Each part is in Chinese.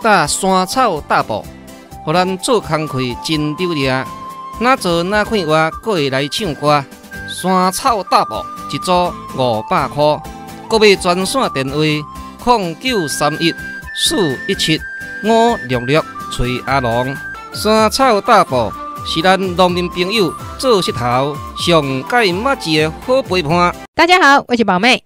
搭山草大埔，互咱做工课真丢脸。哪做哪快活，搁会来唱歌。山草大埔一组五百块，各位专线电话：零九三一四一七五六六，崔阿龙。山草大埔是咱农民朋友做石头上解麦子个好陪伴。大家好，我是宝妹。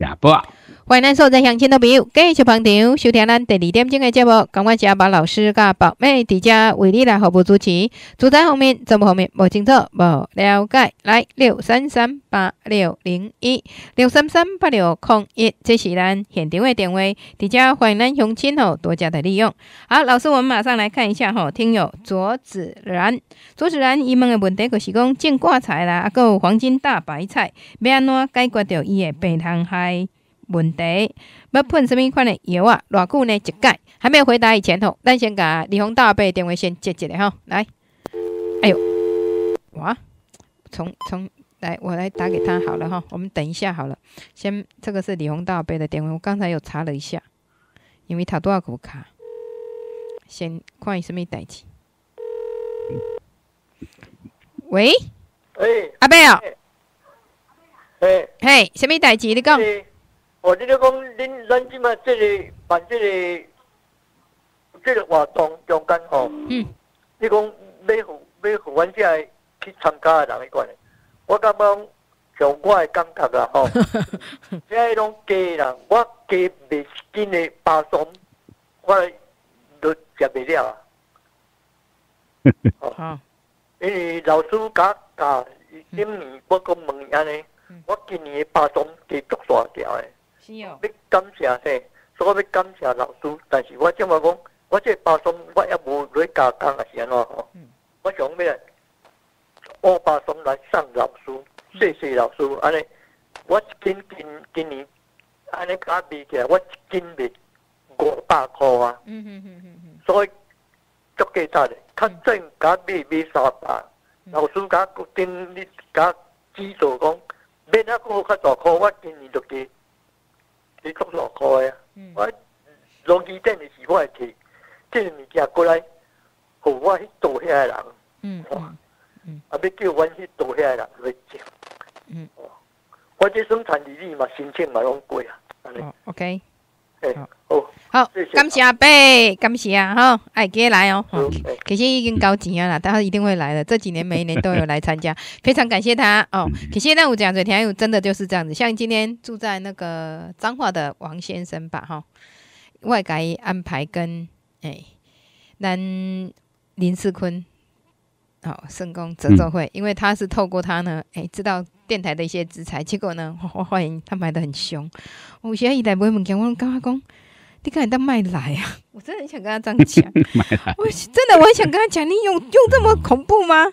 下播。欢迎来所在相亲的朋友，各位小朋友，收听咱第二点钟的节目。刚刚嘉宝老师甲宝妹伫家为你来服务主持，住宅后面、坐不后面无清楚、无了解，来六三三八六零一六三三八六空一，这是咱现场的电话。伫家欢迎咱相亲吼，多加的利用。好，老师，我们马上来看一下吼，听友卓子然，卓子然伊问的问题可是讲种挂菜啦，啊，有黄金大白菜要安怎解决掉伊的病虫害？问题要喷什么款的油啊？偌久呢？一盖还没有回答以前吼，咱先甲李大道的电话先接接咧吼。来，哎呦，哇，从从来，我来打给他好了哈，我们等一下好了，先这个是李洪大伯的电话，我刚才又查了一下，因为他多少卡，先看什么代志。喂，哎，阿贝啊，哎，嘿，什么代志？你讲。我你讲恁咱即摆即个办即个即个活动中间吼，你讲要户每户员只来去参加人迄款，我感觉像我的感觉啦吼。遮 拢假人，我家袂紧的巴中，我都食袂了。哦，因为老师甲讲，今年我讲问安尼，我今年巴中计足大条的。你感谢噻，所以你感谢老师。但是我这么讲，我这包装我也无钱加工啊，是安怎吼？我想要我巴送来送老师，谢谢老师。安尼，我今今今年安尼比起来，我今年五百块啊。嗯嗯嗯嗯嗯。所以足几多的，较正咖比比三百，老师甲固定你甲指导讲，免啊够较多块，我今年就几。你讲哪个呀？我的这个物件过来，和我下遐人，嗯，嗯，啊，要叫阮去下遐人来接，嗯，哦，反生产利润嘛，申请嘛拢贵啊，OK。好，感谢阿伯，感谢啊，哈，哎，给来哦，嗯，感谢已经交钱啊了，他一定会来的，这几年每一年都有来参加，非常感谢他哦，可惜那我讲嘴，天有真的就是这样子，像今天住在那个彰化的王先生吧，哈，外改安排跟哎，那林世坤，好，圣公折奏会，因为他是透过他呢，哎，知道。电台的一些资材，结果呢，欢 迎他买的很凶。我现在一来不会问，我跟他讲，你敢当卖来啊？我真的很想跟他争 卖来，我真的我很想跟他讲，你用用这么恐怖吗？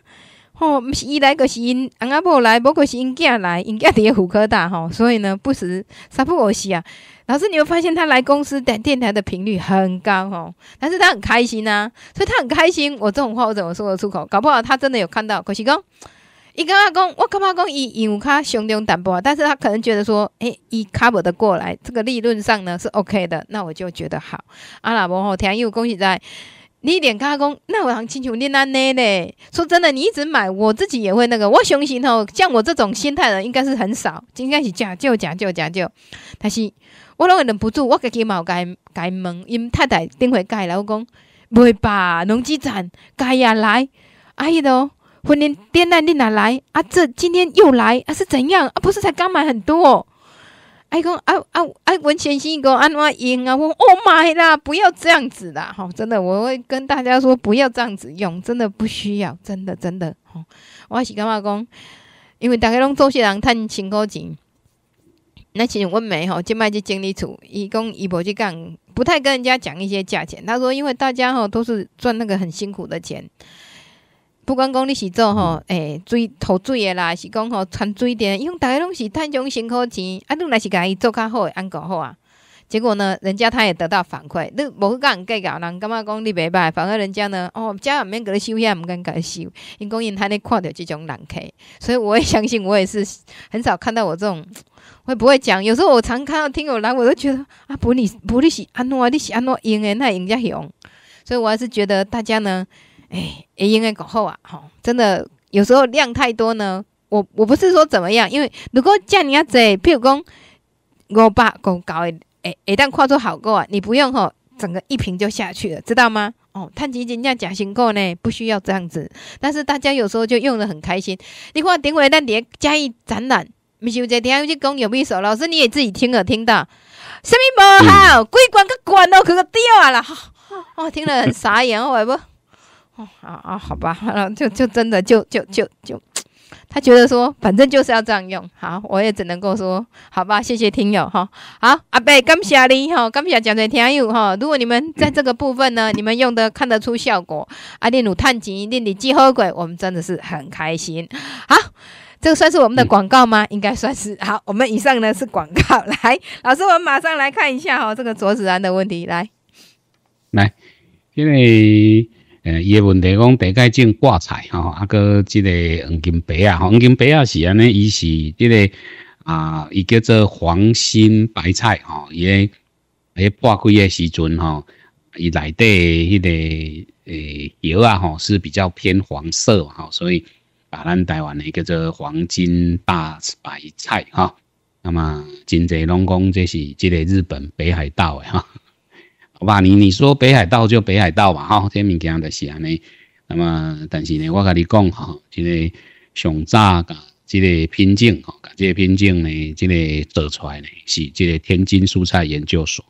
哦，不是一来个是因阿婆来，不过是因囝来，因为他的虎科大吼。所以呢，不是他不我是啊。老师你会发现他来公司电电台的频率很高哦，但是他很开心啊，所以他很开心。我这种话我怎么说得出口？搞不好他真的有看到，可是讲。伊感觉讲，我感觉讲伊有较胸中淡薄，但是他可能觉得说，诶，伊 cover 过来，这个利润上呢是 OK 的，那我就觉得好。阿拉伯听，天有恭喜在，你点阿讲，那我很亲像你安尼呢？说真的，你一直买，我自己也会那个，我相信吼，像我这种心态人应该是很少，应该是讲就讲就讲就。但是，我都会忍不住，我己嘛有该该问，因太太顶回改老公，讲袂吧？农机站改也来，哎呦。婚姻恋爱你哪来啊？这今天又来啊？是怎样啊？不是才刚买很多？哦？哎，讲啊啊啊！文贤新一个啊，我赢啊！我哦买啦！不要这样子啦！哈，真的，我会跟大家说，不要这样子用，真的不需要，真的真的。吼、我阿喜讲话讲，因为大家拢做些人趁辛苦钱，那其实我没哈。今麦去经理处，伊讲伊无去讲，不太跟人家讲一些价钱。他说，因为大家吼都是赚那个很辛苦的钱。不管讲你是做吼，诶，水投水的啦，是讲吼赚水诶，因为大家拢是趁种辛苦钱，啊，你若是家己做较好，安搞好啊。结果呢，人家他也得到反馈，你无去甲人计较，人感觉讲你袂歹，反而人家呢，哦，家里面收，遐也毋敢你收，因讲因安尼看着即种人客，所以我也相信，我也是很少看到我这种，我 也不会讲。有时候我常看到听友来，我都觉得啊，不你不你是安诺啊，你是安诺用诶，那人家强，所以我还是觉得大家呢。哎哎，应该讲好啊，吼，真的有时候量太多呢。我我不是说怎么样，因为如果叫你要做，譬如讲，我百狗高诶诶，一旦跨出好够啊，你不用吼，整个一瓶就下去了，知道吗？哦，碳基金这样假型狗呢，不需要这样子。但是大家有时候就用的很开心。你话点我那碟加义展览，咪就这点下去讲有秘有老师你也自己听了听到，什么不好？鬼管个管哦，可个掉啊啦！哦，听了很傻眼，我不？哦啊啊，好吧，就就真的就就就就，他觉得说反正就是要这样用，好，我也只能够说好吧，谢谢听友哈。好，阿伯，感谢你哈，感谢讲的听友哈。如果你们在这个部分呢，你们用的看得出效果，阿莲茹碳一定的筋骨鬼，我们真的是很开心。好，这个算是我们的广告吗？应该算是。好，我们以上呢是广告，来，老师，我们马上来看一下哈，这个卓子然的问题，来来，因为。诶，伊个问题讲一概种挂菜吼，啊个即个黄金白啊，黄金白啊是安尼，伊是即个啊，伊叫做黄心白菜吼，伊为诶半个月时阵吼，伊内底迄个诶油啊吼是比较偏黄色吼，所以把咱台湾呢叫做黄金大白菜哈。那么真侪拢讲这是即个日本北海道诶哈。哇，你你说北海道就北海道吧，哈，这物件就是安尼。那么，但是呢，我跟你讲，哈，这个上炸噶，这个品种，哈，噶这个品种呢，这个做出来呢，是这个天津蔬菜研究所。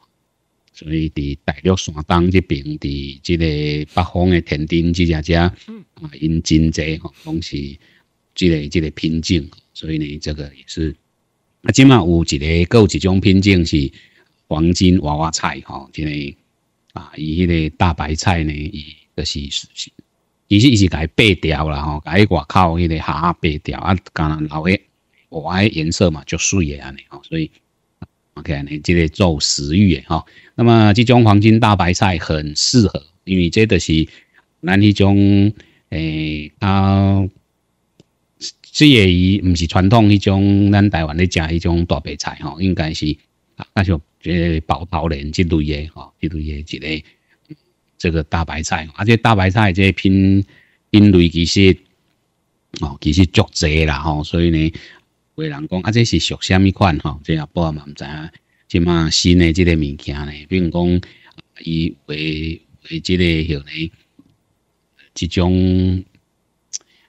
所以，伫大陆山东这边，伫这个北方的田地，这家家，啊，因真济吼，拢是这个这个品种。所以呢，这个也是啊，今嘛有一个，有几种品种是黄金娃娃菜，哈，这个啊，伊迄个大白菜呢，伊就是是，伊是伊是改白调啦吼，改外口迄个虾白调啊，敢若老诶，我爱颜色嘛，就水诶安尼吼，所以 OK 安尼，即个做食欲诶吼。那么即种黄金大白菜很适合，因为即就是咱迄种诶啊，即个伊毋是传统迄种咱台湾咧食迄种大白菜吼，应该是啊那就。这包头的这类的哈，这类的一个这个大白菜，而且大白菜这品品类其实哦，其实足济啦哈，所以呢，有人讲啊，这是属虾米款哈，这样不好知在，即嘛新的这个物件呢，比如讲伊为为这个像呢，一种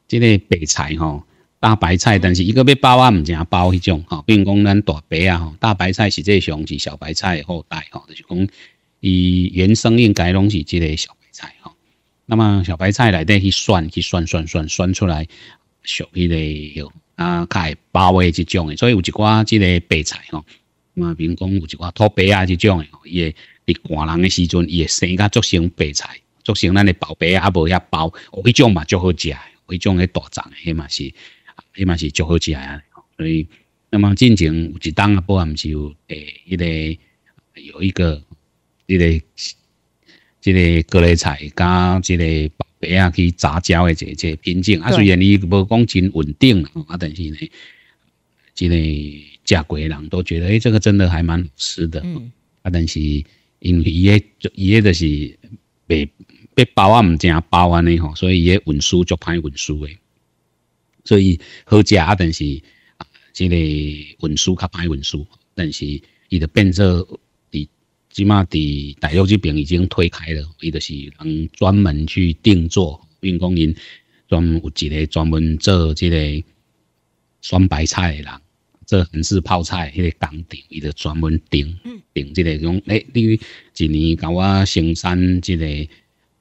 这个白菜哈。大白菜，但是一个要包啊，唔成包迄种哈。比如讲咱大白啊，大白菜实际上是小白菜后代哈，就是讲伊原生应该拢是即个小白菜哈。那么小白菜内底去选，去选，选，选，选出来，属迄个有啊较会包的这种的。所以有一寡这个白菜哈，嘛比如讲有一寡土白啊这种的伊也伫寒人诶时阵，伊会生一寡成白菜，竹成咱的宝贝啊，无遐包，迄种嘛足好食，迄种咧大长的嘛是。伊嘛是组合起啊。所以那么进前有一档啊，保安是有诶一个有一个一个即个各类菜加即个白啊去杂交诶这这品种啊，虽然伊无讲真稳定啊但是呢，即个食过人都觉得诶，这个真的还蛮好吃的。嗯。啊，但是因为伊个伊个就是被被保安唔加包安尼吼，所以伊个运输足歹运输诶。所以好食啊，但是啊，即个运输较歹运输。但是伊就变做，伫即码伫大陆这边已经推开了，伊就是人专门去定做，运讲因专门有一个专门做即个酸白菜诶人，做韩式泡菜迄个工厂，伊就专门订订即个讲，诶，你一年甲我生产即个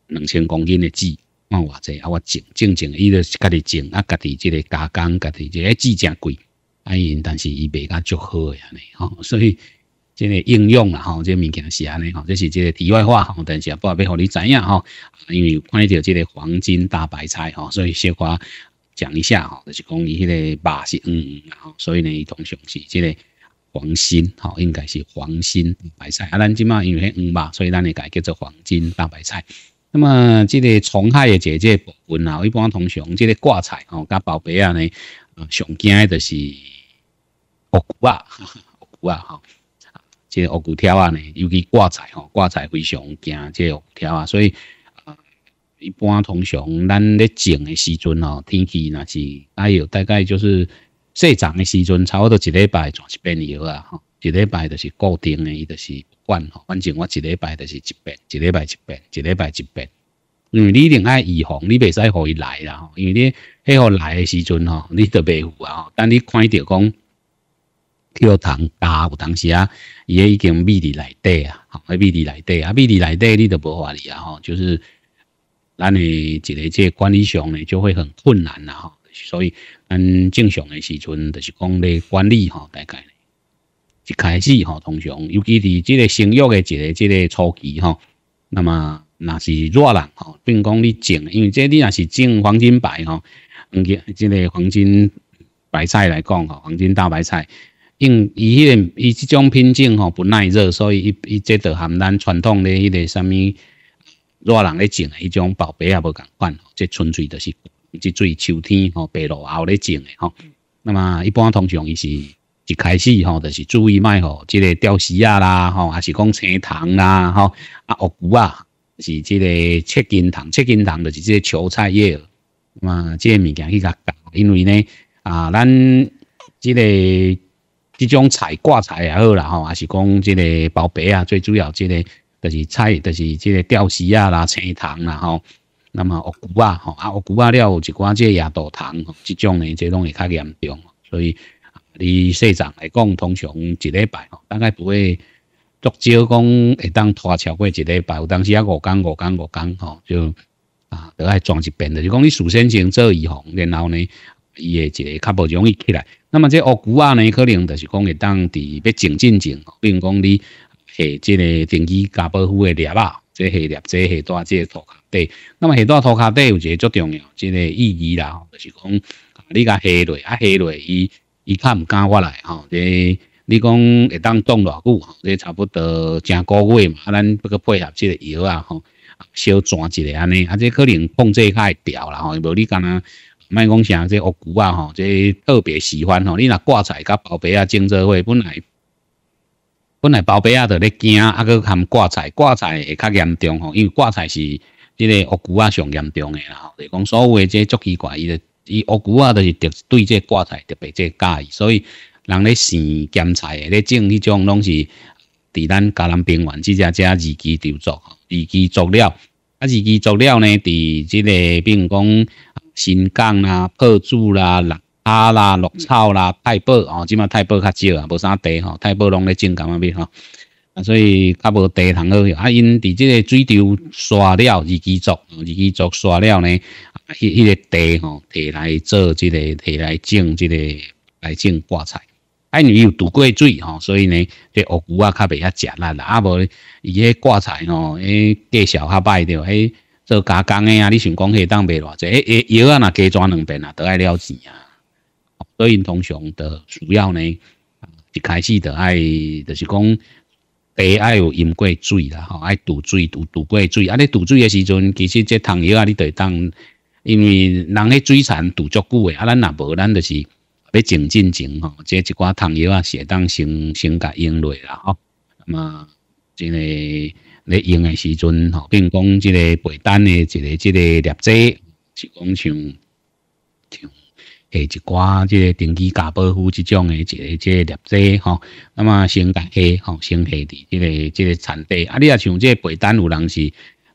两千公斤的剂。我这啊，我种种种，伊就家己种啊，家己即个加工，家己即个制价贵，啊，因，但是伊卖较足好个安尼吼，所以即个应用啦吼，即个物件是安尼吼，这是即个题外话吼，但是也不要互你知影吼，因为看到条即个黄金大白菜吼，所以小可讲一下吼，就是讲伊迄个肉是黄黄，所以呢，伊通常是即个黄心吼，应该是黄心白菜啊，咱今嘛因为迄黄肉，所以咱哩改叫做黄金大白菜。那么，这个虫害的这个部分啊，一般通常这个挂彩哦，甲宝贝啊呢，啊上惊的就是恶骨啊，恶 骨啊吼，即恶骨跳啊呢，尤其挂彩吼挂彩非常惊即恶条啊，所以一般通常咱咧种的时阵哦，天气那是哎有大概就是生长的时阵，差不多一礼拜就是变热哦。一礼拜就是固定的，伊就是管吼。反正我一礼拜就是一遍，一礼拜一遍，一礼拜一遍。因为你定爱预防，你袂使互伊来啦。因为你迄号来的时候吼，你就袂有啊。但你看到讲，去有糖加，有当时啊，伊已经米伫内底啊，哈，米伫内底啊，米伫内底你就无法哩啊。吼，就是，咱你一个这管理上呢，就会很困难啦。吼。所以咱正常的时阵，就是讲咧管理吼，大概。一开始吼，通常，尤其是这个生育的一个、这个初期吼，那么那是热人吼，并讲你种，因为这你那是种黄金白吼，黄金这个黄金白菜来讲吼，黄金大白菜，因伊迄个伊这种品种吼不耐热，所以伊伊这都含咱传统咧迄个啥物热人咧种诶一种宝贝也无共款，即纯粹就是即最秋天吼白露后咧种诶吼，那么一般通常伊是。一开始吼，就是注意卖吼，即个吊丝啊啦吼，还是讲青塘啦吼，啊乌菇啊，是即个七金糖七金糖就是即个秋菜叶，嘛，即个物件去甲搞，因为呢啊，咱即个即种菜挂菜也好啦吼，还是讲即个包白啊，最主要即个，就是菜，就是即个吊丝啊啦、青塘啦吼，那么乌菇啊吼，啊乌菇啊了，有一寡即亚朵吼即种呢，即拢会较严重，所以。李社长来讲，通常一礼拜吼，大概不会足少讲会当拖超过一礼拜，有当时也五工五工五工吼，就啊，大爱装一遍的，就讲你事先先做预防，然后呢，伊会一个较不容易起来。那么这恶古啊呢，可能就是讲会当伫要静进静，比如讲你下这个定期家暴护的猎啊，这下猎，这下在这个涂卡底。那么下多涂卡底有一个足重要，这个意义啦，就是讲你甲下类啊，下类伊。伊较毋敢我来，吼，即你讲会当冻偌久，即差不多正个月嘛，啊，咱不可配合即个药啊，吼，小转一下安尼，啊，即可能控制会调啦，吼，无你敢若卖讲啥，即恶谷啊，吼，即特别喜欢吼，你若挂彩甲包皮啊，种做伙，本来本来包皮啊着咧惊，啊，佮含挂菜，挂菜会较严重吼，因为挂菜是即个恶谷啊上严重诶啦，吼，讲所谓即足奇怪，伊着伊乌龟啊，就是特对这挂菜特别这介意，所以人咧生咸菜诶，咧种迄种拢是伫咱江南平原，只只家自己留作，自己作料。啊，自己作料呢，伫即个，比如讲新港啦、破注啦、龙啊啦、绿草啦、太保哦，即嘛太保较少啊，无啥地吼，太保拢咧种感觉咪吼。啊，所以较无地通好用。啊，因伫即个水池刷了，日积作，日积作刷了呢，迄迄个地吼，摕来做即个，摕来种即个，来种挂菜。啊，为伊有渡过水吼，所以呢，这乌龟啊，较袂遐食力啦，啊无，伊迄挂菜吼，诶，个小较歹着，诶，做加工诶啊，你想讲迄个当卖偌济？诶，药啊，若加转两遍啊，都爱了钱啊。所以因通常的主要呢，一开始的爱，就是讲。第爱有饮过水啦，吼，爱煮水，煮煮过水。啊，你煮水的时阵，其实这汤药啊，你得当，因为人迄水产煮足久的，啊，咱若无，咱就是要静静静吼，即一寡汤药啊，适当先先甲用落啦，吼。那么，真个咧用的时阵吼，并讲即个背单的一个即个劣质，是讲像像。系一寡即个定期加保护即种诶，一个即个例子吼。那么先甲下吼，先下伫即个即个产地啊。你若像即个白丹，有人是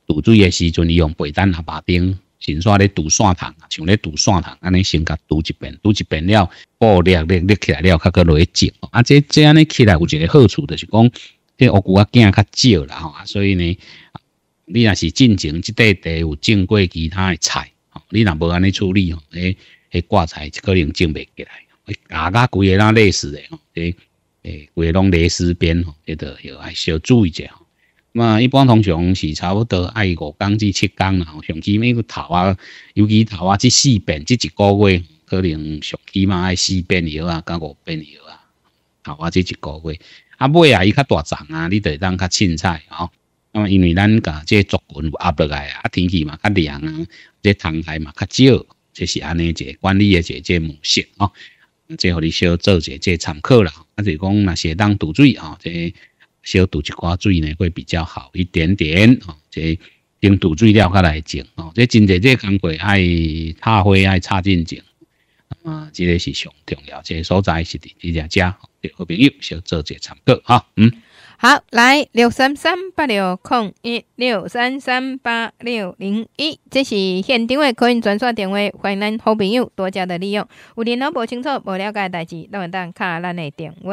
煮水诶时阵伊用白丹啊把顶。先刷咧煮蒜糖，像咧煮蒜糖安尼先甲煮一遍，煮一遍了，布裂裂裂起来了，较搁落去煮。啊，即即安尼起来有一个好处，就是讲即乌龟啊囝较少啦吼。所以呢，你若是进前即块地有种过其他诶菜，吼，你若无安尼处理吼，诶。迄挂菜一个人种袂起来，诶，加加贵个那蕾丝的哦，诶，贵拢蕾丝边吼，迄块要爱小注意者吼。嘛，一般通常是差不多爱五工至七缸啦。相机咩个头啊，尤其头啊，即四遍，即一个月，可能上起码爱四遍油啊，甲五遍油啊。头啊即一个月，啊尾啊伊较大涨啊，你着当较凊彩吼。那么因为咱甲即个群物压落来啊，天气嘛较凉啊，即个塘蟹嘛较少。这是安尼一个管理的一个模式哦，即互你小做一下参考啦。啊，就讲那适当堵水哦，即小堵一挂水呢，会比较好一点点哦。即等堵水了，料来种哦，这真侪即工果爱插花爱插进种。啊，这个是上重要，这个所在是的，一家家好朋友小做一下参考哈，嗯。好，来六三三八六空一六三三八六零一，这是现场的可云转刷电话，欢迎咱好朋友多加的利用。有电脑不清楚，不了解的代志，斗稳当看咱的电话。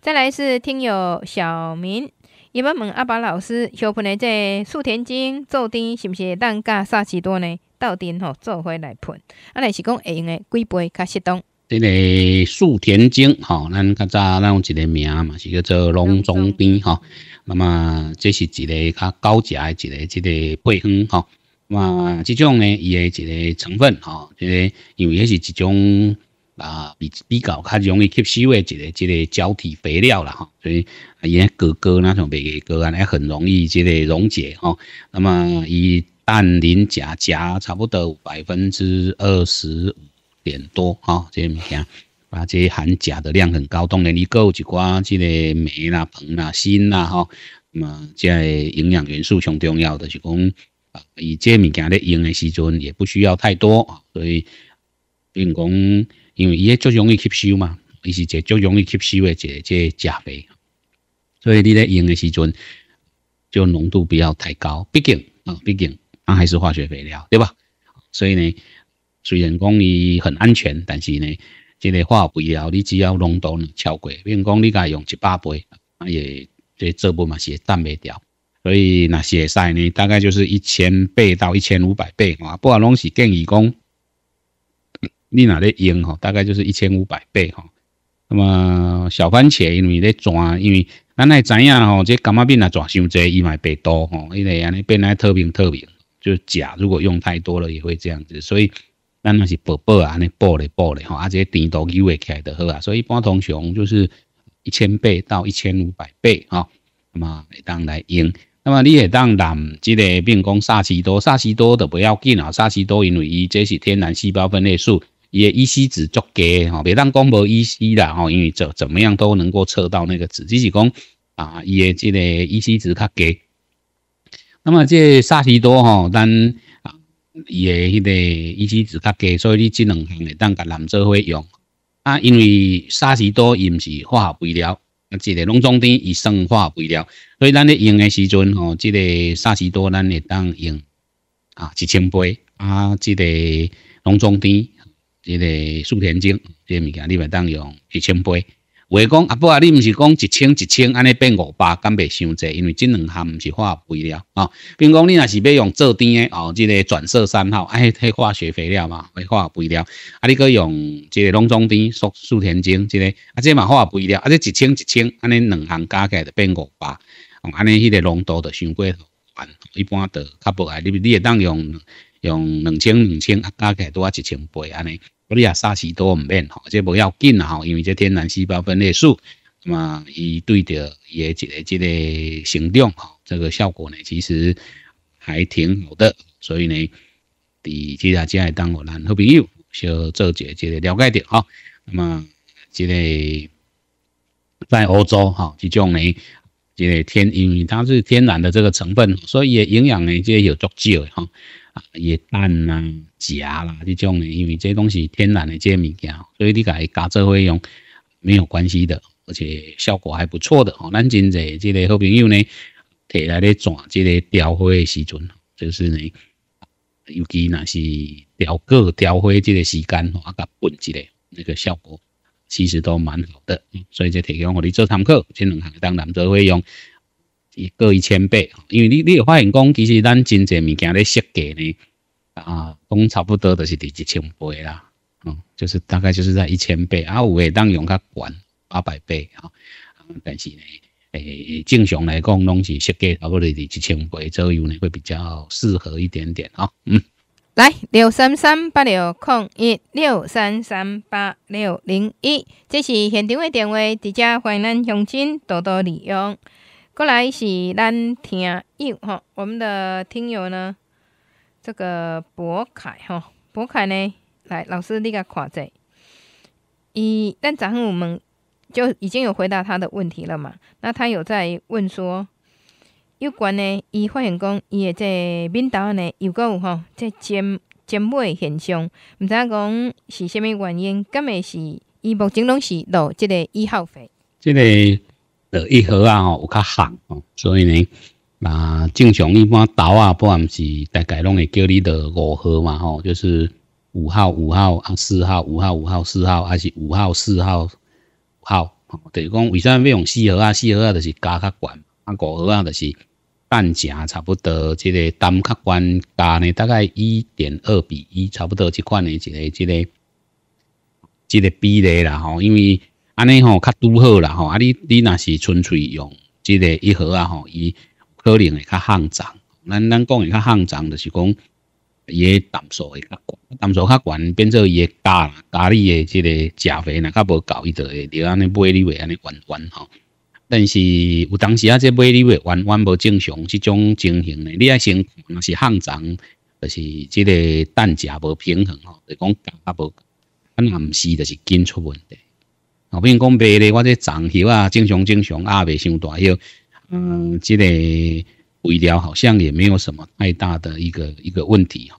再来是听友小明，伊要问阿爸老师，小朋的这素田精做甜是不是当加萨奇多呢？到底吼做回来喷，啊，若是讲会用的几杯较适当。这个素田精，哈，咱较早咱有一个名嘛，是叫做龙中兵哈。那么，这是一个较高价一个一个配方，哈。那这种呢，伊的一个成分，哈，这个因为也是一种啊比比较较容易吸收的一个一个胶体肥料啦哈。所以，伊个果那种白果胶呢，很容易这个溶解，哈。那么，以氮磷钾钾差不多百分之二十五。点多哈，这些物件，啊，这些含钾的量很高。当然，你有一寡即个镁啦、硼啦、锌啦，哈，那么即个营养元素上重要的，是讲啊，以这物件咧用的时阵，也不需要太多啊。所以，并讲，因为伊也足容易吸收嘛，伊是个足容易吸收的即这钾肥。所以你咧用的时阵，就浓度不要太高。毕竟，啊，毕竟它还是化学肥料，对吧？所以呢。虽然讲伊很安全，但是呢，即个化肥料，你只要浓度呢超过，比如讲你家用一百倍，啊也即这不嘛是淡袂掉。所以是会晒呢，大概就是一千倍到一千五百倍啊，不然东是建议讲，你哪咧用吼，大概就是一千五百倍吼。那么小番茄因为咧抓，因为咱爱知影吼，即感冒病呐抓伤侪伊会贝多吼，因为安尼变那特平特平，就钾如果用太多了也会这样子，所以。咱那是宝宝啊，那爆嘞爆嘞吼，啊，这甜度又会起来就好啊，所以一般通常就是一千倍到一千五百倍那么会当来用。那么你也当拿这个，如讲萨西多，萨西多的不要紧啊，萨西多因为伊这是天然细胞分裂素，伊的 EC 值足低哦，别当讲无 EC 啦吼，因为怎怎么样都能够测到那个值，只是讲啊伊的这个 EC 值较低。那么这萨西多吼，当。伊也迄个，伊只只较低，所以你即两项会当甲蓝做伙用。啊，因为沙士多，伊毋是化学肥料，啊，即个浓庄甜伊算化肥料，所以咱咧用诶时阵吼，即个沙士多，咱会当用。啊，一千倍啊，即个浓庄地，即个素田精，即个物件，你会当用一千倍。话讲阿伯啊，你毋是讲一千一千，安尼变五百，敢袂伤济？因为即两项毋是化肥料啊，如讲你若是要用做甜诶哦，即个转色三号，哎，迄化学肥料嘛，会化肥料啊，你佮用即个农庄甜、速速田精即个，啊，即嘛化肥料，啊，即一千一千，安尼两项加起来变五哦，安尼迄个浓度就伤过悬，一般的，较无啊，你你会当用用两千两千，啊，加起来拄啊一千倍安尼。我哋啊，三十多唔免吼，即不要紧吼，因为即天然细胞分裂素，那么伊对着伊嘅一个一个行动吼，这个效果呢其实还挺好的，所以呢，伫即下即系当我男好朋友，小做解一个了解点吼，那么即个在欧洲哈，即种呢，即个天因为它是天然的这个成分，所以也营养呢即有足足嘅哈。啊，也蛋啦、夹啦这种的，因为这东西天然的这物件，所以你家加这会用没有关系的，而且效果还不错的。吼，咱真侪这个好朋友呢，提来咧转这个雕花的时阵，就是呢，尤其那是雕个雕花这个时间啊，甲本之个那个效果其实都蛮好的，所以就提供我你做参考，这两项当然做费用。一个一千倍，因为你你会发现，讲其实咱真济物件咧设计咧，啊，讲差不多都是伫一千倍啦，嗯，就是大概就是在一千倍，啊，有诶，当用较悬八百倍啊，但是呢，诶，正常来讲，拢是设计差不多伫一千倍左右呢，会比较适合一点点啊，嗯。来六三三八六空一六三三八六零一，这是现场诶电话，大家欢迎咱乡亲多多利用。过来是咱听友哈，我们的听友呢，这个博凯哈，博凯呢，来老师你个看者，伊咱昨昏我们就已经有回答他的问题了嘛，那他有在问说，有关呢，伊发现讲伊个这扁又呢有个哈这尖尖尾现象，毋知影讲是虾物原因，敢的是伊目前拢是落即个一号肺，这个。呃，一盒啊，吼有较罕哦，所以呢，啊正常一般豆啊，不还是大概拢会叫你的五盒嘛，吼，就是五号、五号啊、四号、五号、五号、四号，还是五号、四号、五号，吼，等于讲为啥要用四盒啊，四盒啊，就是加较贵，啊，五盒啊，就是半价，差不多，即个单较悬加呢，大概一点二比一，差不多即款的一个即个，即个比例啦，吼，因为。安尼吼，较拄好啦吼。啊，你你若是纯粹用即个一盒啊吼，伊可能会较肮涨。咱咱讲会较肮涨，就是讲伊诶氮素会较悬，氮素较悬，变做诶钙，钙里诶即个食肥若较无够伊著会就安尼买你位安尼玩玩吼。但是有当时啊，即买你位玩玩无正常，即种情形诶。你爱先，若是肮涨，就是即个氮钾无平衡吼，就讲较无，啊，若毋是就是筋出问题。哦，比讲白咧，我这长叶啊，正常正常，啊，未伤大肉。嗯，这个胃疗好像也没有什么太大的一个一个问题啊，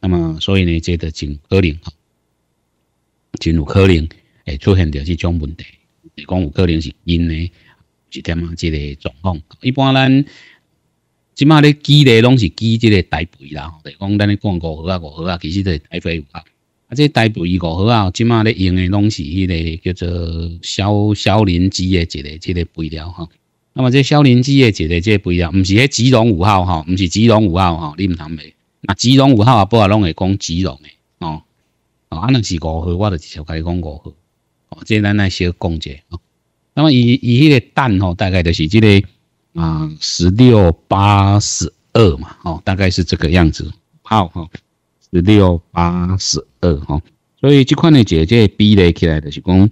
那么，所以呢，这个真可能哈，真有可能会出现着这种问题，是讲有可能是因呢一点啊，即个状况。一般咱即满咧记咧拢是记即个台肥啦，就讲咱咧讲五好啊五好啊，其实都系大肥有啊。啊，这袋肥五号啊，即马咧用的东是一个叫做消消磷基的一个一个肥料哈。那么这消磷基的一个这个肥料，唔是迄吉隆五号哈，唔是吉隆五号哈，你唔通未？那吉隆五号啊，不啊，拢会讲吉隆的哦哦，安尼是五号，我就直接开你讲五号。哦，即咱来小讲解啊。那么以以迄个氮吼，大概就是这个啊十六八十二嘛，哦，大概是这个样子。好哈。十六八十二哈，所以这款的姐姐比例起来就是讲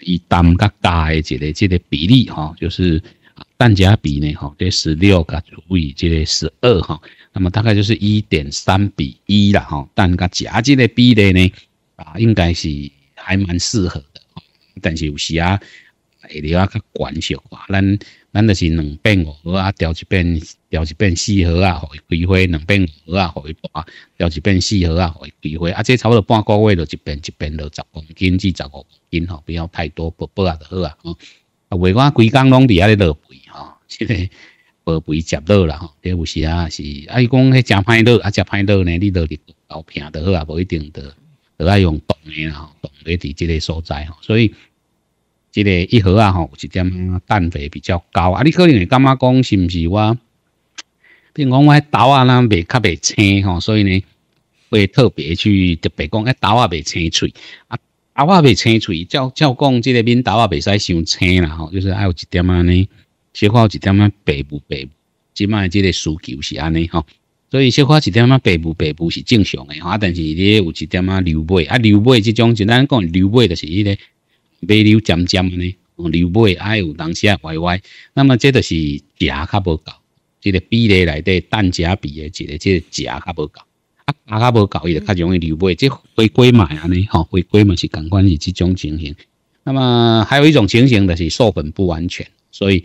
以弹夹加的这个这个比例哈，就是弹夹比呢哈，这十六个除以这十二哈，那么大概就是一点三比一啦哈，弹夹加这个比例呢啊，应该是还蛮适合的但是有时啊，会你要较管小啊，咱。咱就是两遍五盒啊，调一遍，调一遍四盒啊，互伊开花；两遍五盒啊，互伊包，调一遍四盒啊，互伊开花。啊，这差不多半个月就一遍，一遍就十公斤至十五公斤吼，不要太多，薄薄啊就好啊。吼、啊，袂管规工拢伫啊咧落肥吼，即个薄肥食落啦吼，这有时啊是，啊伊讲迄食歹落，啊食歹落呢，你到底熬平就好啊，无一定得，得爱用冻的吼，冻的伫即个所在吼，所以。即个一盒啊，吼，有一点啊蛋肥比较高啊，你可能会感觉讲是毋是？我，比如讲我豆啊啦，袂较袂青吼，所以呢，会特别去特别讲，哎豆啊袂青脆啊豆啊袂青脆，照照讲即个面豆啊袂使伤青啦吼，就是还有一点啊呢，小可有一点啊白布白，即卖即个需求是安尼吼，所以小可一点啊白布白布是正常诶吼，但是你有一点啊流脉，啊流脉即种就咱讲流脉就是迄个。买量渐渐的呢，哦，流背还有东西歪歪，那么这都是价较无够，这个比例内底单价比诶，这个这价较无够，啊，较无够也较容易流背，即回归嘛安尼，吼，回归嘛是感款是这种情形。那么还有一种情形就是素粉不完全，所以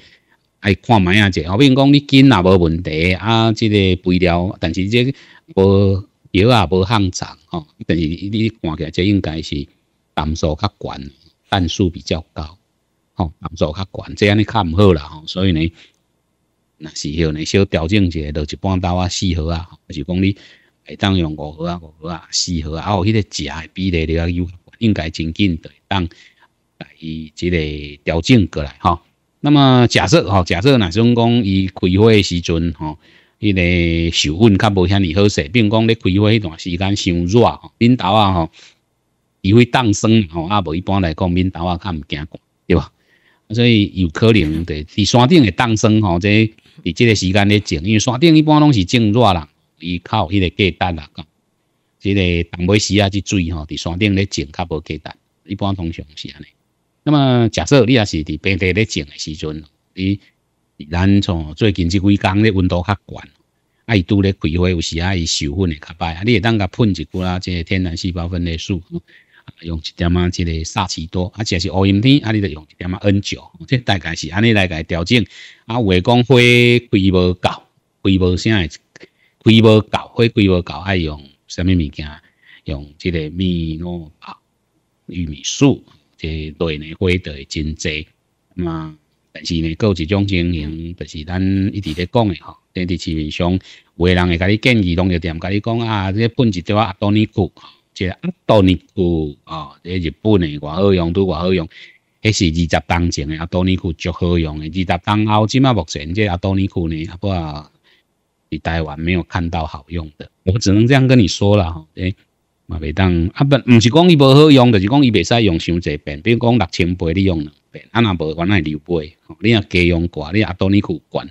爱看卖啊者，后边讲你斤也无问题，啊，这个肥料，但是这无药也无向长，吼，但是你起来这应该是氮素较悬。氮素比较高，吼浓度较悬，这样你看唔好啦吼，所以呢，那是要呢小调整一下，落一半刀啊四盒啊，就是讲你会当用五盒啊五盒啊四盒啊，还有迄个食的比例了要应该真紧会当把伊即个调整过来吼。那么假设吼，假设哪种讲伊开花时阵吼，迄个受温较无遐尼好势，并讲咧开花迄段时间伤热，吼，恁头啊吼。伊非冻霜吼，啊无一般来讲，闽南话较唔惊寒，对吧？所以有可能，伫山顶会冻霜吼，即个伫即个时间咧种，因为山顶一般拢是种热啦，伊靠迄个结蛋啊，即个东尾时啊，即水吼，伫山顶咧种较无结蛋，一般通常是安尼。那么假设你也是伫平地咧种诶时阵，你咱从最近即几工咧温度较悬，爱拄咧开花，有时啊伊授粉会较歹，啊，你当甲喷一过啦，即天然细胞分裂素。用一点啊，即个沙奇多，啊，即是乌阴天，啊，你就用一点啊 N 九，这大概是安尼来改调整。啊，话讲花开无够，开无啥，开无模花开无够，爱用虾米物件？用即个米诺、玉米素，即类呢花得真侪。嘛，但是呢，各一种情形，就是咱一直咧讲诶吼，伫伫市面上，有人会甲你建议拢药点甲你讲啊，即喷一滴阿多尼古。即阿多尼库哦，这日本的外好用都外好用，迄是二十当前的阿多尼库足好用的。二十当后即嘛目前即阿多尼库呢，好不好？你台完没有看到好用的，我只能这样跟你说了哈。诶嘛肥当啊不，唔是讲伊无好用，就是讲伊袂使用伤济遍。比如讲六千倍你用两遍，啊那无原来六倍，你若加用寡，你阿多尼库管。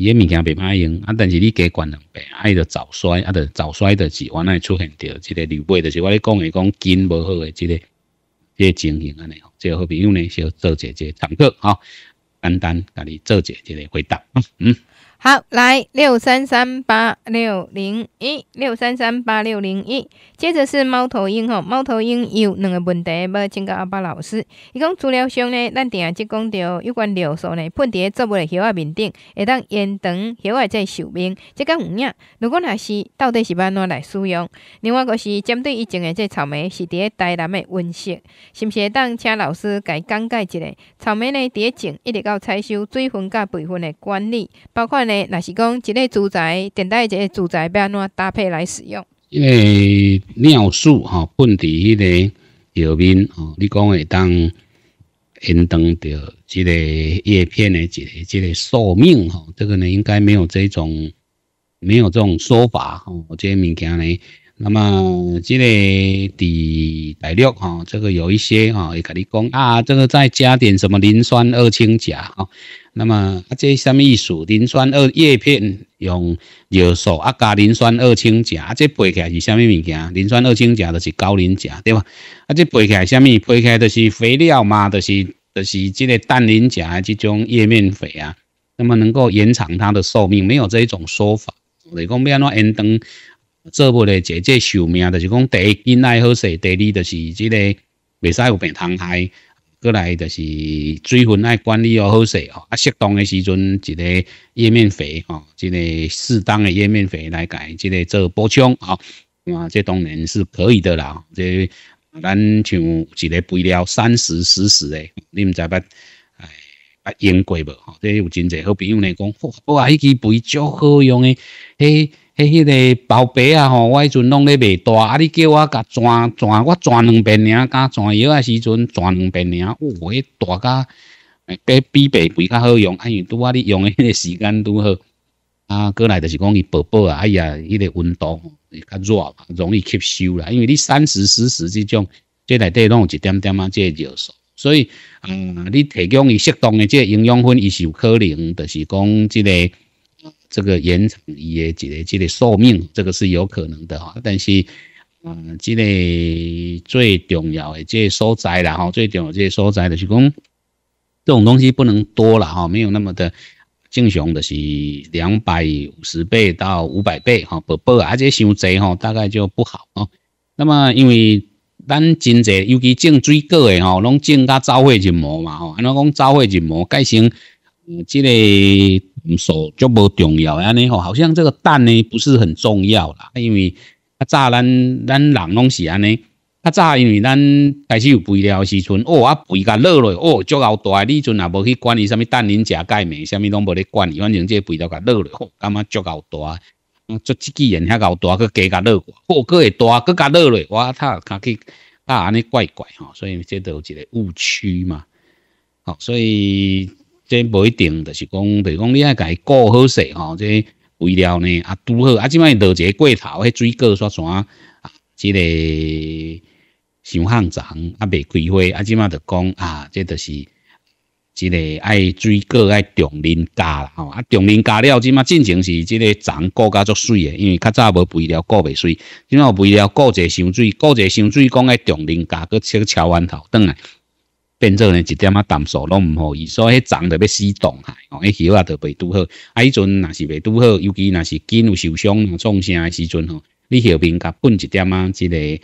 伊个物件袂歹用，啊，但是你加管两遍，啊，伊着早衰，啊，着早衰着是原来出现着，即个刘背，着是我咧讲诶，讲筋无好诶，即个即个情形安尼吼。即好朋友呢，小做者即个参考吼，简单甲你做者即个回答嗯嗯。好，来六三三八六零一，六三三八六零一。接着是猫头鹰，吼，猫头鹰有两个问题要请教阿巴老师。伊讲资料上咧，咱定下即讲到有关尿素咧喷咧作物的叶面顶，会当延长叶仔在寿命，即个有影。如果若是到底是要怎来使用？另外个是针对以前的这草莓是伫咧台南的温室，是毋是？会当请老师伊讲解一下。草莓咧，伫咧种一直到采收，水分甲培分的管理，包括。若是讲一个住宅，等待一个住宅要安怎搭配来使用？因为尿素哈，喷地迄个药面哦，你讲会当延长到即个叶片的即个即个寿命哈，这个呢应该没有这种没有这种说法吼，这些物件呢。那么这个第白绿哈，这个有一些哈，也跟你讲啊，这个再加点什么磷酸二氢钾哈。那么啊，这什么意思？磷酸二叶片用尿素啊加磷酸二氢钾，这背起来是啥咪物件？磷酸二氢钾就是高磷钾，对吧？啊，这背起来啥咪？背起来就是肥料嘛，就是就是这个氮磷钾的这种叶面肥啊。那么能够延长它的寿命，没有这一种说法。我讲不要那 N 灯。做物嘞，即个寿命就是讲第一，囡爱好势；第二，就是即个未使有病虫害。过来就是水分爱管理哦好势哦，啊，适当的时阵，一个叶面肥哦，一个适当的叶面肥来改，即个做补充哦。啊，这当然是可以的啦。这咱像一个肥料三十四十诶，你毋知捌哎，捌用过无？吼，即有真侪好朋友来讲，哇，迄支肥足好用诶，嘿。迄个包皮啊吼，我迄阵拢咧未大，啊你叫我甲转转，我转两遍尔，甲转药啊时阵转两遍尔，哇，迄大甲比比白肥较好用，因为拄啊你用诶迄个时间拄好，啊过来就是讲伊薄薄啊，哎呀，迄个温度也较热，容易吸收啦，因为你三时四时即种，即内底拢有一点点啊，即热素。所以嗯，你提供伊适当诶即营养分，伊是有可能，就是讲即个。这个延长伊个即个这个寿命，这个是有可能的哈。但是，嗯，即个最重要的即个所在啦哈，最重要即个所在的，是讲这种东西不能多了哈，没有那么的正常的是两百五十倍到五百倍哈，不啊，而且伤侪哈，大概就不好啊。那么，因为咱真侪，尤其种水果的哈，拢种到早会入魔嘛哈，安怎讲朝会入魔，改成嗯，即个。唔熟就无重要安尼吼，好像这个蛋呢不是很重要啦，因为啊，乍咱咱人拢是安尼，啊乍因为咱开始有肥料时阵，哦啊肥甲落落，哦足够大，你阵也无去管伊什物蛋磷钾钙镁，啥物拢无咧管伊，反正这肥料甲落落，吼，感觉足够大，嗯，足几个人遐够大个加甲落热，哦个会大个甲落落，我擦，看去，啊安尼怪怪吼，所以这都一个误区嘛，好，所以。即不一定，就是讲，譬是讲，你爱家顾好势吼，即肥料呢啊拄好啊！即摆落一个过头，迄水果煞雪啊？即个树生长啊未开花啊！即摆就讲啊，即就是即个爱水果爱重磷加啦吼！啊重磷加了，即摆进常是即个长顾加足水诶，因为较早无肥料，顾未水。即卖肥料高侪伤水，高侪伤水，讲爱重磷加，搁切超完头转来。变做呢，一点啊淡素拢毋好，所以长得要死冻害，哦，迄起也都袂拄好。啊，迄阵若是袂拄好，尤其若是筋有受伤创伤的时阵吼，你后边甲喷一点啊，即个诶，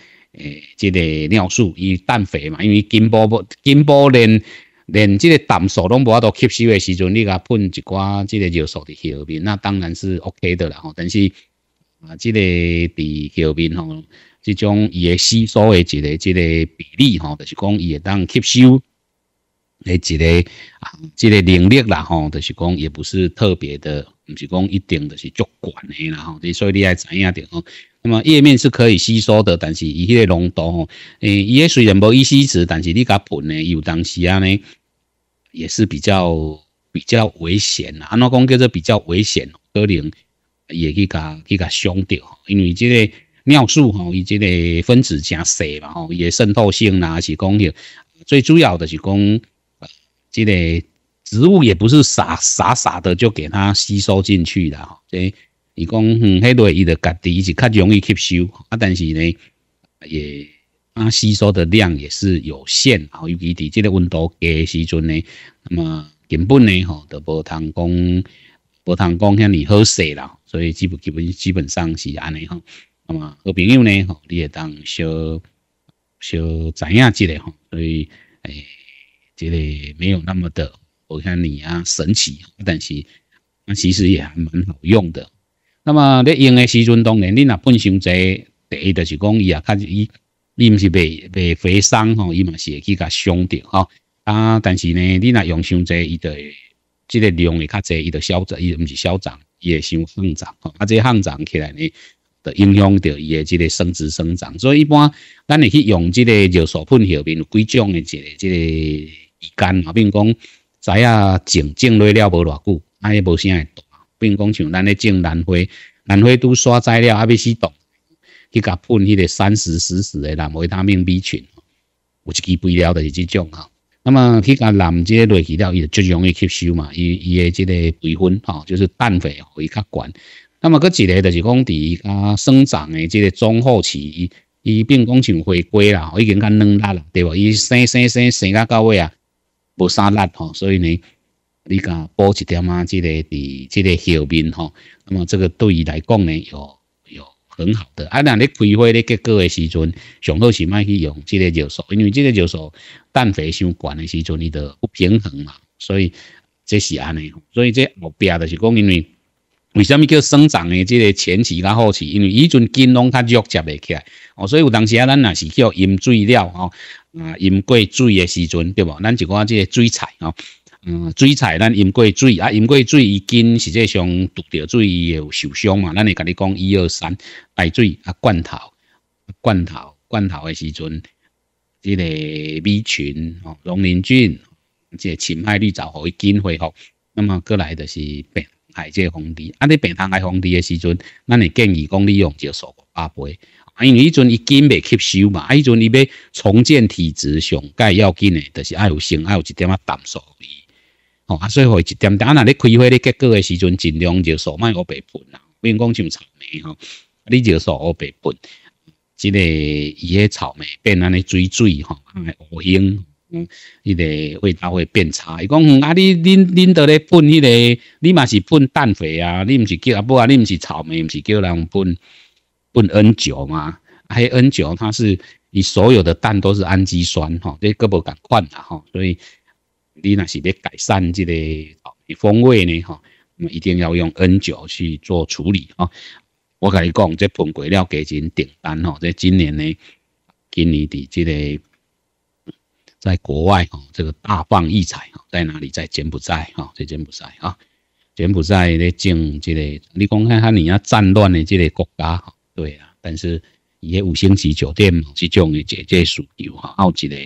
即个尿素伊氮肥嘛，因为根部无根部连连即个淡素拢无法度吸收的时阵，你甲喷一寡即个尿素伫后边，那当然是 O K 的啦吼。但是啊，即个伫后边吼。这种也吸收的，一个这个比例哈，就是讲也当吸收，诶，一个啊，这个能力啦哈，就是讲也不是特别的，不是讲一定就是足管的啦吼、你所以你还知影着，那么页面是可以吸收的，但是个浓度吼，诶，叶虽然无易吸值，但是你甲盆呢，有当时啊呢，也是比较比较危险安怎讲叫做比较危险，可能也去甲去甲伤着，因为这个。尿素吼，伊即个分子诚细嘛吼，也渗透性啦，是讲迄最主要的是讲，呃，即个植物也不是傻傻傻的就给它吸收进去啦吼。所以你讲迄多伊的家己是较容易吸收，啊，但是呢，也啊吸收的量也是有限。吼，尤其伫即个温度高时阵呢，那么根本呢吼，都无通讲无通讲向你喝水了。所以基本基本基本上是安尼哈。那么，朋友呢？吼，你也当小小知影之类，吼，所以，诶，这个没有那么的我看你啊神奇，但是，啊，其实也还蛮好用的。那么，你用嘅时阵，当然，你若本身侪，第一就是讲伊啊，伊，你毋是袂袂毁伤吼，伊嘛是会去甲伤着吼。啊，但是呢，你若用伤侪，伊就，即个量会较侪，伊就消涨，伊毋是消长，伊会伤上吼。啊，这上涨起来呢？影响到伊的即个生殖生长，所以一般，咱会去用即个尿素喷下面有几种的即个即个乙肝啊，比如讲知影种种落了无偌久，啊也无啥会大，如讲像咱咧种兰花，兰花都刷栽了啊，要施毒，去甲喷迄个三十四十的，那维他命 B 存，有一支不了的是即种哈。那么去甲兰遮类去了，伊就最容易吸收嘛，伊伊的即个肥分哈，就是氮肥会较悬。那么个一个就是讲，伫啊生长的即个中后期，伊并讲像回归啦，已经较软啦，对无？伊生生生生啊，到位啊，无啥辣吼，所以呢，你敢补一点啊，即个伫即个后面吼，那么这个对伊来讲呢，有有很好的。啊，那你开花咧结果诶时阵，上好是卖去用即个尿素，因为即个尿素氮肥伤悬诶时阵，伊就不平衡嘛，所以这是安尼。所以这后壁就是讲因为。为什么叫生长的这个前期跟后期？因为以前金拢较弱接不起来哦，所以有当时啊，咱也是叫饮水了哦，啊，饮过水的时阵，对不？咱就讲这个水菜哦，嗯，水菜咱饮过水啊，饮过水已经实际上拄着水有受伤嘛，咱会跟你讲一二三，排水啊，罐头，罐头，罐头的时阵，这个米群哦，农林菌，这青麦绿藻伊根恢复，那么过来就是病。海即皇帝。啊！你平常爱皇帝的时阵，咱会建议讲你用少数阿肥，因为迄阵伊根未吸收嘛，啊！迄阵伊要重建体质上介要紧的，就是爱有性爱有一点啊淡素味。哦！啊，所互伊一点点啊！那你开花你结果的时阵，尽量就少卖我白粉啦，比如讲像草莓吼、啊，你就少我白粉，即个伊个草莓变安尼水水吼，尼乌蝇。伊个味道会变差，伊讲，啊，你恁恁在咧喷迄个，你嘛是喷氮肥啊，你唔是叫啊，不啊，你唔是草莓唔是叫人喷喷 N 九嘛？I N 九它是你所有的蛋都是氨基酸吼，这根不敢换啦吼，所以你那是咧改善这个风味呢吼，那一定要用 N 九去做处理啊。我跟你讲，这喷过料给钱订单吼，在今年呢，今年的这个。在国外哈，这个大放异彩哈，在哪里？在柬埔寨哈，在柬埔寨啊！柬埔寨嘞，净这个，你讲看看，你要战乱的这个国家哈，对啊，但是伊个五星级酒店这种的解决需求哈，好一个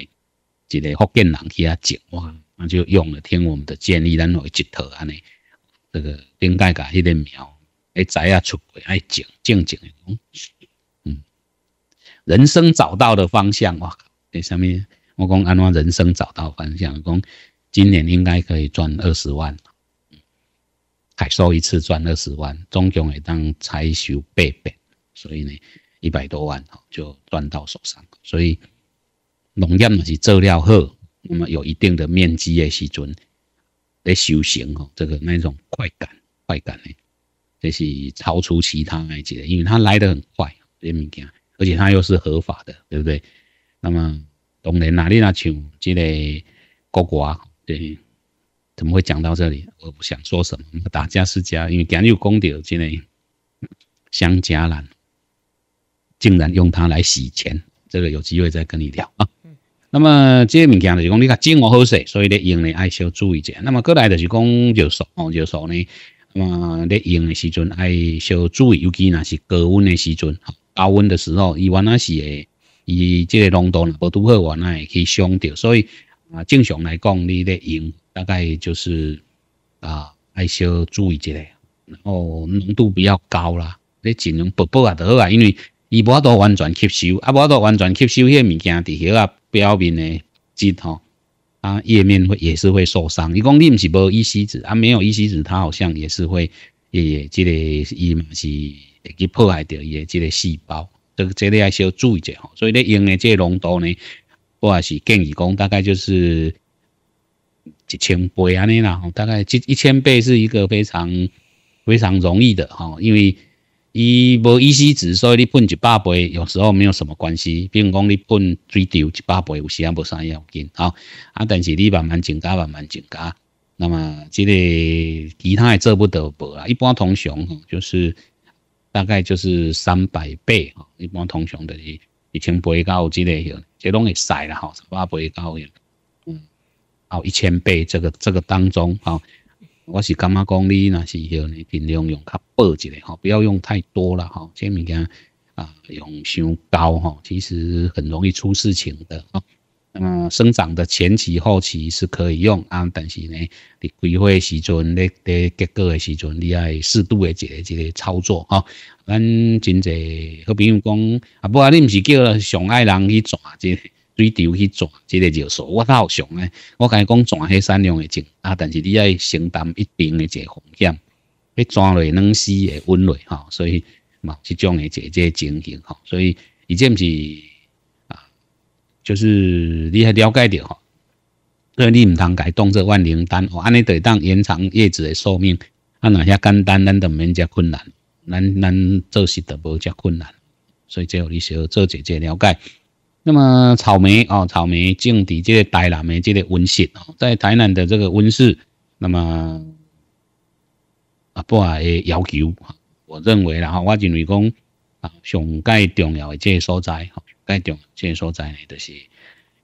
一个福建人去啊，整哇，那就用了听我们的建议，然后一套安尼，这个应该家迄个苗，诶仔啊出国爱整静静嗯，人生找到的方向哇，那上面。我讲安怎人生找到方向？讲今年应该可以赚二十万，凯收一次赚二十万，总共会当才收八百，所以呢，一百多万就赚到手上。所以农业嘛是做料好，那么有一定的面积的时阵在修行哦，这个那种快感，快感呢，这是超出其他那些，因为它来得很快这些物件，而且它又是合法的，对不对？那么。当然啦，你若像即个国歌，对，怎么会讲到这里？我不想说什么，打家是家。因为今日又讲到这个商家啦，竟然用它来洗钱，这个有机会再跟你聊啊。那么这个物件就是讲，你看掌握好势，所以咧用咧爱少注意者。那么过来就是讲，就说就说呢，那么咧用的时阵爱少注意，尤其那是高温的时阵，高温的时候伊原来是。伊即个浓度若无拄好我那会去伤着。所以啊，正常来讲，你咧用大概就是啊，爱小注意一下。哦，浓度比较高啦，你尽量薄薄啊得啊。因为伊无法度完全吸收，啊无法度完全吸收，迄个物件伫迄个表面诶，质吼啊，液面会也是会受伤。伊讲你毋是无依稀子，啊没有依稀子，它好像也是会，也即个伊嘛是会去破坏掉，的即个细胞。这个这里要是要注意一下，所以你用的这浓度呢，我也是建议讲大概就是一千倍安尼啦，大概一一千倍是一个非常非常容易的哈，因为伊无依稀值，所以你喷一百倍有时候没有什么关系。比如讲你喷水丢一百倍，有时也无啥要紧吼。啊，但是你慢慢增加，慢慢增加，那么这个其他也做不得无啦。一般同学就是。大概就是三百倍吼，一般通常就是一千倍到之类许，即拢会晒啦吼，十八倍到许，嗯，哦，一千倍这个这个当中吼，我是感觉讲你那是许你尽量用较薄一点吼，不要用太多了吼，即物件啊用伤高吼，其实很容易出事情的啊。嗯，生长的前期、后期是可以用啊，但是呢，你规划时阵、你结结果的时阵，你要适度的个这个操作哈。咱真侪，好比如讲，啊不，你唔是叫上海人去抓这个水头去抓这个尿素，我倒想咧。我讲去抓黑三两的精，啊，但是你要承担一定的这个风险，你抓来能死也温来哈，所以嘛，这种的这个情形哈，所以，而且毋是。就是你还了解到吼，所以你唔通改动这万灵丹，哦，安尼得当延长叶子的寿命，啊，那些简单咱都唔免遮困难，咱咱做事都无遮困难，所以只有你需要做姐姐了解。那么草莓哦，草莓种植即个台南的即个温室哦，在台南的这个温室，那么啊不啊要求，我认为啦，后我为讲。啊，上介重要的这个所在，吼，介重这个所在呢，就是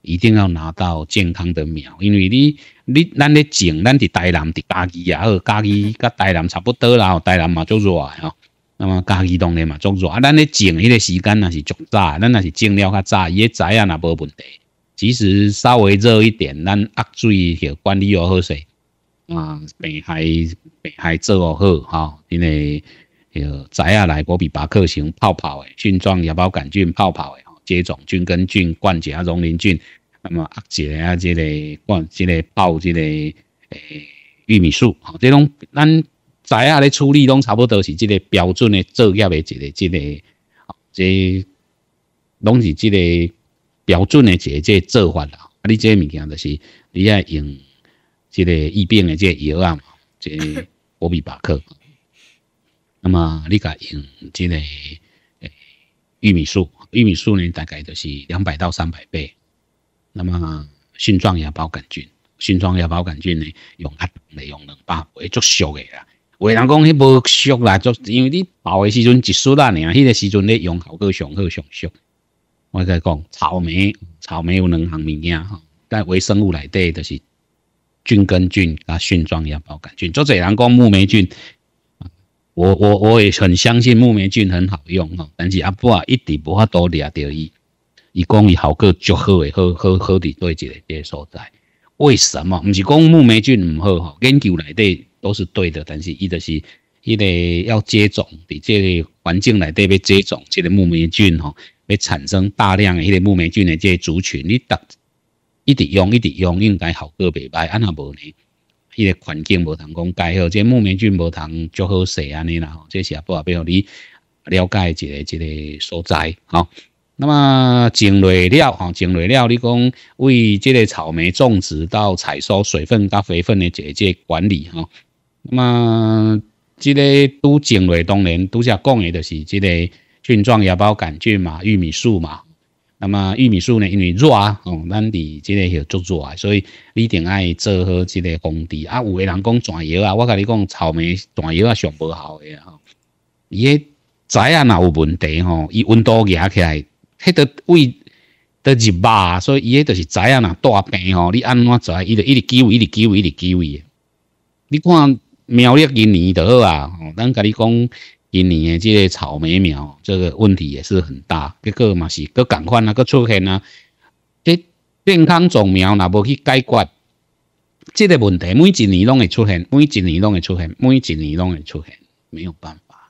一定要拿到健康的苗，因为你，你咱咧种，咱伫台南，伫家己啊，好，家己甲台南差不多啦，哦，台南嘛足热吼，那么家己当然嘛足热，啊，咱咧种，迄个时间那是足早，咱那是种了较早，伊个仔啊那无问题，其实稍微热一点，咱压水，许管理又好势，啊，病害病害做好，吼，因为。知下来，波比巴克型泡泡的菌状芽孢杆菌泡泡的接种菌根菌、冠菌啊、溶磷菌，那么啊，杰个啊，这个冠，这个爆，这个诶，玉米树，好，这种咱知下来处理，拢差不多是这个标准的作业的一个，这个，这拢是这个标准的一个个做法啦。啊，你这个物件就是，你爱用这个疫病的这个药啊，这波比巴克。那么你讲用即个玉米素，玉米素呢大概就是两百到三百倍。那么菌状芽孢杆菌，菌状芽孢杆菌呢用一倍、用两百倍足熟的啦。为人讲迄无俗啦？就因为你包诶时阵一束啦，你啊，迄个时阵咧用效果上好上熟。我再讲草莓，草莓有两项物件吼，但微生物内底就是菌根菌啊，菌状芽孢杆菌，足侪人讲木霉菌。我我我也很相信木霉菌很好用吼，但是阿婆啊一直无法度抓到伊，伊讲伊效果足好诶，好好好的对峙的所在。为什么？毋是讲木霉菌毋好吼？研究来底都是对的，但是伊就是伊的要接种伫即个环境来底要接种这个木霉菌吼，会产生大量的木霉菌的这些族群。你逐一直用一直用，应该效果袂歹，安那无呢？那个环境无通讲改好，即木棉菌无通足好势安尼啦。即是也比表你了解一个一个所在吼。那么种料了哈，种料了，你讲为即个草莓种植到采收水分甲肥分的这一管理哈。那么即个拄种类，当然拄只讲的就是即个菌状芽孢杆菌嘛，玉米素嘛。那么玉米树呢，因为热啊，哦，咱伫即个许足热，所以你定爱做好即个工地啊。有诶人讲转药啊，我甲你讲草莓转药啊，上无效的吼。伊个仔啊，若有问题吼？伊温度热起来，迄个位都入肉，啊，所以伊个就是仔啊，若大病吼？你安怎栽？伊就一直枯一直枯一直枯伊。你看苗栗今年好啊，吼，咱甲你讲。今年的这个草莓苗这个问题也是很大，结果嘛是，佮赶快那个出现啊，这健康种苗若无去解决这个问题？每一年拢会出现，每一年拢会出现，每一年拢会出现，没有办法。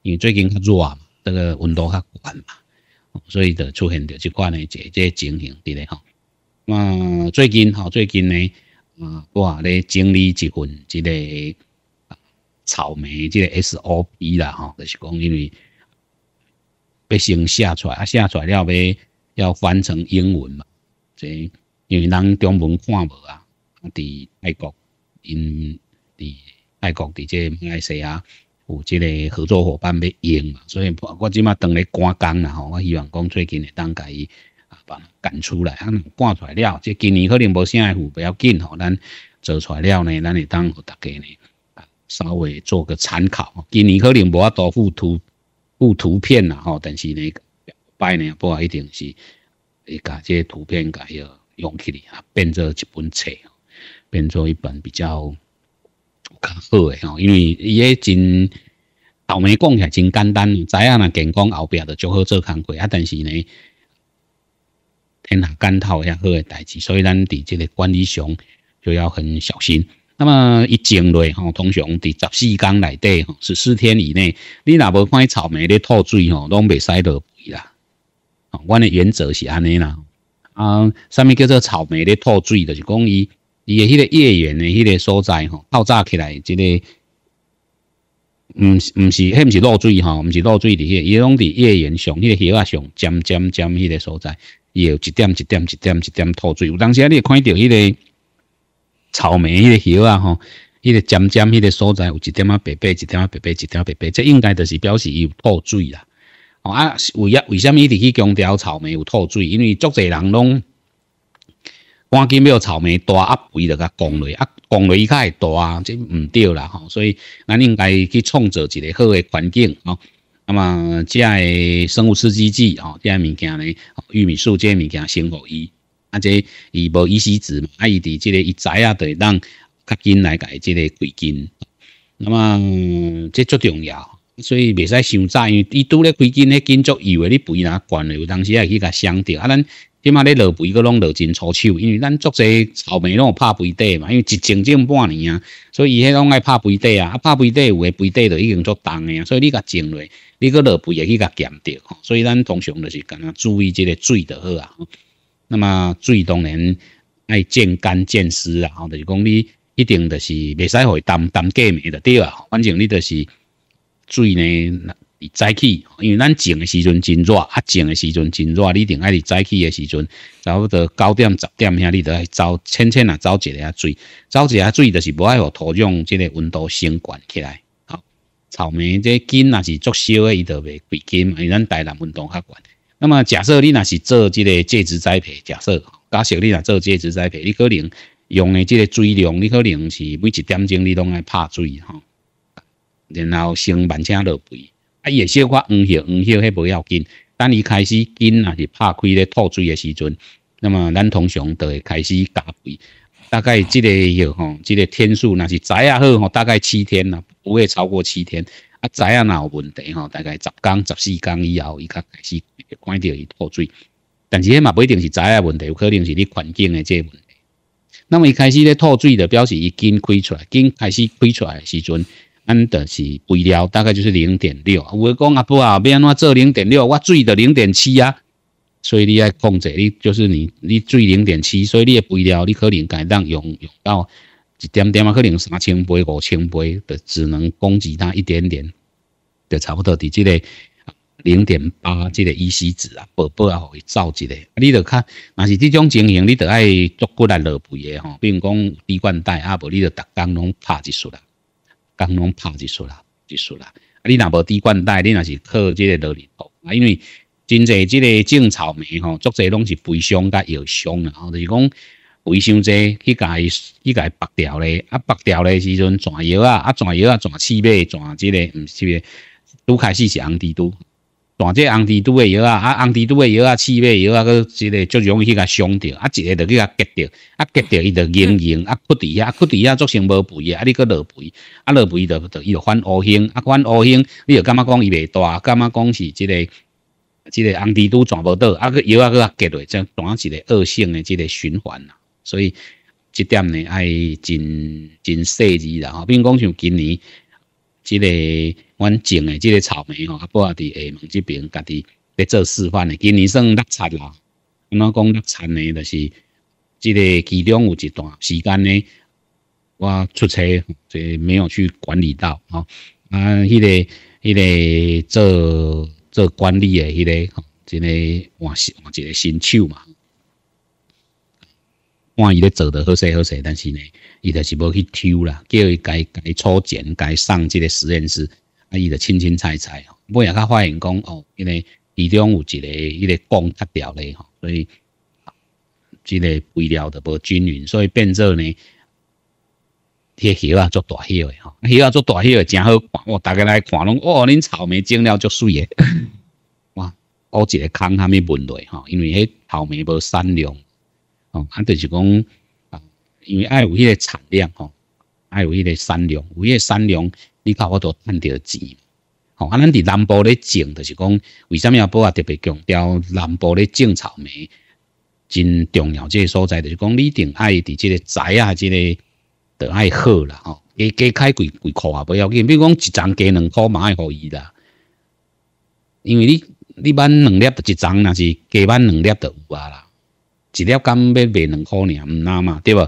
因为最近较热嘛，这个温度较高嘛，所以就出现着即款的这个情形伫咧吼。那最近吼，最近呢，啊，我咧整理一份这个。草莓，即个 SOP 啦，吼，就是讲因为要先写出来，写出来了要要翻成英文嘛，即因为人中文看无啊，啊，伫爱国，因伫爱国，伫即马来西亚有即个合作伙伴要用嘛，所以我即马当咧赶工啦，吼，我希望讲最近会当甲伊把赶出来，啊，赶出来了，即今年可能无啥会赴不要紧吼，咱做出来了呢，咱会当给大家呢。稍微做个参考，今年可能无啊多幅图、幅图片啦吼，但是呢，拜年不一定是，会把这些图片改要用起来啊，变做一本册，变做一本比较较好诶吼。因为伊诶真后面讲起来真简单，知影啦健康，后壁就就好做工作啊。但是呢，天下干透遐好诶代志，所以咱伫即个管理上就要很小心。那么一种类吼，通常伫十四天内底吼，十四天以内，你若无看草莓咧吐水吼，拢袂使落肥啦。吼，阮的原则是安尼啦。啊，上物叫做草莓咧吐水，就是讲伊伊嘅迄个叶缘嘅迄个所在吼，泡炸起来，即个唔毋是，迄毋是落水吼，毋是落水伫迄、个，伊拢伫叶缘上，迄个叶啊上尖尖尖迄个所在，伊有一点一点一点一点吐水，有当时啊，你看到迄个。草莓迄个叶啊，吼，迄个尖尖迄个所在有一点啊白白，一点啊白白，一点白白，这应该就是表示伊有吐水啦。哦啊，为啊，为什么一直去强调草莓有吐水？因为足侪人拢，赶紧要草莓大压肥就甲攻落，啊，攻落伊会大啊，这唔对啦，吼。所以咱应该去创造一个好的环境，吼。那么即个生物刺激剂，吼，即个物件呢，玉米素即个物件，先互伊啊，即伊无意思子嘛，啊，伊伫即个伊栽啊，就会当较紧来改即个规根。那么这最重要，所以袂使伤早，因为伊拄咧规根咧，紧足油诶，你肥若悬诶，有当时也去甲伤着啊。咱起码咧落肥，搁拢落真粗手，因为咱做侪草莓拢拍肥底嘛，因为一整种半年啊，所以伊迄拢爱拍肥底啊，啊拍肥底有诶肥底就已经足重诶啊，所以你甲种落，你个落肥也去甲减着。所以咱通常就是干呐注意即个水就好啊。那么水当然爱见干见湿啊，吼，就是讲你一定就是袂使互它担担过密的对啊。反正你就是水呢，早起，因为咱种的时阵真热啊，种的时阵真热，你一定爱去早起的时阵，找得九点、十点遐，你得爱走，亲轻啊，走一下水，走一下水，就是无爱互土壤即个温度升悬起来。好，草莓这根那是足小的伊就袂贵根因为咱台南温度较悬。那么假设你那是做即个介质栽培，假设假设你那做介质栽培，你可能用的即个水量，你可能是每一点钟你拢爱拍水吼，然后先慢车落肥，啊，有小话黄晓黄晓，迄不要紧，等伊开始根那是拍开咧吐水的时阵，那么咱通常就会开始加肥，大概即个吼，即个天数那是栽也好吼，大概七天啦，不会超过七天。仔啊，有问题吼，大概十工、十四工以后，伊开始看到伊吐水，但是迄嘛不一定是仔啊问题，有可能是你环境的这问题。那么一开始咧吐水的表示已经开出来，经开始开出来时阵，安的是肥料，大概就是零点六。我讲阿伯啊，要安怎做零点六，我水的零点七啊，所以你爱控制，你就是你你水零点七，所以你的肥料你可能该当用用到。一点点啊，可能三千杯、五千杯的，只能攻击他一点点的，差不多伫这个零点八，这个一西子啊，宝宝啊会造一个。你得看，若是这种情形，你得爱足骨来落肥的吼。比如讲滴灌带啊，无你就逐工拢拍一束啦，工拢拍一束啦，一束啦。啊，你若无滴灌带，你若是靠这个落力哦。啊，因为真侪这个种草莓吼，足侪拢是肥伤甲药伤啊，就是讲。围上者去甲伊去甲伊绑牢咧啊绑牢咧时阵蛇药啊啊蛇药啊蛇刺尾蛇即个毋是即个拄开始是红蜘蛛弹即个红蜘蛛的药啊啊红蜘蛛的药啊刺尾药啊佫即个足容易去甲伤着啊一个着去甲结着啊结着伊着硬硬啊骨折啊骨折啊作成无肥啊啊你佫落肥啊落肥伊着着伊着反乌蝇啊反乌蝇你着感觉讲伊袂大感觉讲是即个即个红蜘蛛蛇无倒啊佫药啊佫甲结落去才弹一个恶性的即个循环呐所以这点呢，爱真真细致啦。吼，比如讲像今年，这个我种的这个草莓吼，阿爸在厦门这边家己在做示范的，今年算落产啦。怎讲落产呢，就是这个其中有一段时间呢，我出差就没有去管理到吼。啊，迄个迄个做做管理的迄个，真个换新换一个新手嘛。看伊咧做得好势好势，但是呢，伊就是要去抽啦，叫伊家该初检、己送即个实验室，啊，伊就清清采楚。尾也较发现讲哦，因为其中有一个迄个光失调咧吼，所以即个肥料着无均匀，所以变做呢，迄个叶啊做大黑诶吼，叶啊做大黑诶，真好看哦！逐个来看拢哦，恁草莓种了足水诶。哇，一个坑，哈咪问题吼？因为迄草莓无善良。哦，啊，就是讲，啊，因为爱有迄个产量吼，爱有迄个产量，有迄个产量，你靠我都赚到钱。哦，啊，咱伫南部咧种，就是讲，为什么要保啊？特别强调南部咧种草莓真重要，这个所在就是讲，你一定爱伫这个栽啊，这个著爱好啦。吼，加加开几几块啊，不要紧，比如讲一丛加两块，爱可以啦。因为你你挽两粒著一丛，那是加挽两粒著有啊啦。一粒柑要卖两块呢，唔拿嘛，对不？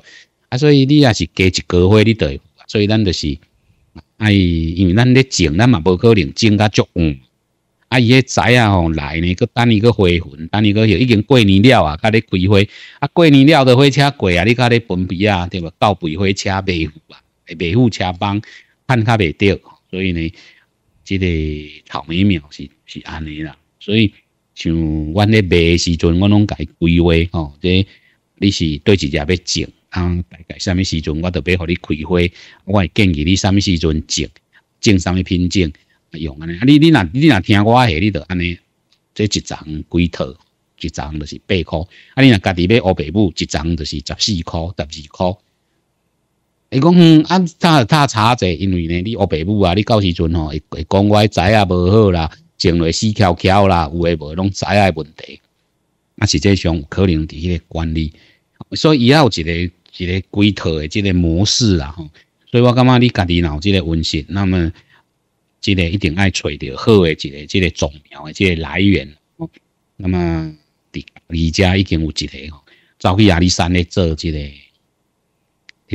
啊，所以你也是加一高花，你得，所以咱就是，哎，因为咱咧种，咱嘛无可能种甲足，啊，伊个仔啊吼来呢，佮等伊个花粉，等伊个已经过年了啊，佮你开花，啊，过年了的火车过啊，你佮你分批啊，对不？到肥火车卖付啊，卖付车帮看较袂对，所以呢，即个草莓苗是是安尼啦，所以。像阮咧卖时阵，我拢该规划吼。即你是对一只要种啊，大概啥物时阵我都要互你开花。我建议你啥物时阵种，种啥物品种，用安尼。啊，你你若你若听我诶，你就安尼。即一丛几套，一丛就是八块。啊，你若家己买乌白母，一丛就是十四块、十二块。伊讲安他他差者，因为呢，你乌爸母啊，你到时阵吼会会讲话栽啊无好啦。种落死翘翘啦，有诶无拢知影问题。啊，实际上可能伫迄个管理，所以伊以有一个一个规套诶，即个模式啦吼。所以我感觉你家己脑即个温室，那么即个一定爱找着好诶一个即个种苗诶即个来源。那么伫而家已经有一个吼，走去阿里山咧做即个